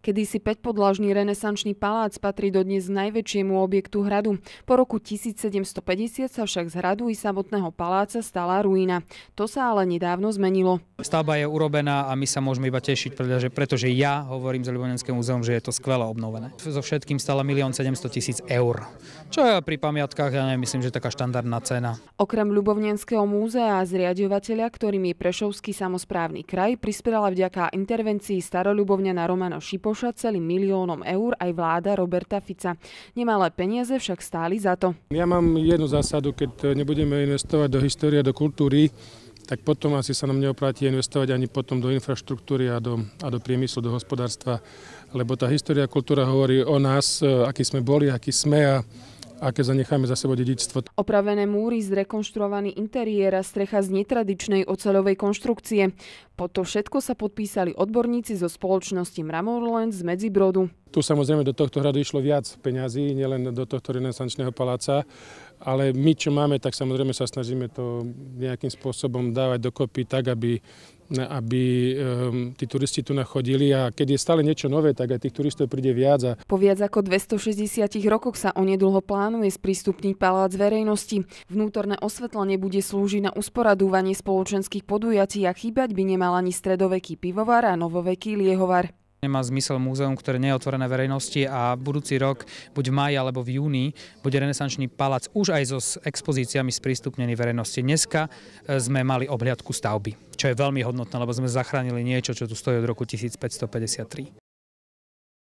Kedysi 5-podlažný renesančný palác patrí dodnes najväčšiemu objektu hradu. Po roku 1750 sa však z hradu i samotného paláca stala ruina. To sa ale nedávno zmenilo. Stavba je urobená a my sa môžeme iba tešiť, pretože, pretože ja hovorím za Ljubovňanské múzeum, že je to skvelo obnovené. So všetkým stala 1 700 000 eur, čo je pri pamiatkách, ja nemyslím, že taká štandardná cena. Okrem Ljubovňanského múzea a zriadovateľa, ktorým je Prešovský samozprávny kraj, prispela vďaka intervencii na Romana Šipoša celým miliónom eur aj vláda Roberta Fica. Nemalé peniaze však stáli za to. Ja mám jednu zásadu, keď nebudeme investovať do histórie, do kultúry, tak potom asi sa nám neoplatí investovať ani potom do infraštruktúry a do, a do priemyslu, do hospodárstva, lebo tá história kultúra hovorí o nás, e, akí sme boli, akí sme a aké zanecháme za sebou dedičstvo. Opravené múry, zrekonštruovaný interiér a strecha z netradičnej oceľovej konštrukcie. Po to všetko sa podpísali odborníci zo spoločnosti Mramorland z Medzibrodu. Tu samozrejme do tohto hradu išlo viac peňazí, nielen do tohto renesančného paláca ale my, čo máme, tak samozrejme sa snažíme to nejakým spôsobom dávať dokopy tak, aby, aby um, tí turisti tu nachodili a keď je stále niečo nové, tak aj tých turistov príde viac. A... Po viac ako 260 rokoch sa onedlho plánuje sprístupniť palác verejnosti. Vnútorné osvetlenie bude slúžiť na usporadúvanie spoločenských podujatí a chýbať by nemal ani stredoveký pivovar a novoveký liehovar. Nemá zmysel múzeum, ktoré nie je otvorené verejnosti a budúci rok, buď v maji alebo v júni, bude renesančný palác už aj so expozíciami sprístupnený verejnosti. Dneska e, sme mali obhliadku stavby, čo je veľmi hodnotné, lebo sme zachránili niečo, čo tu stojí od roku 1553.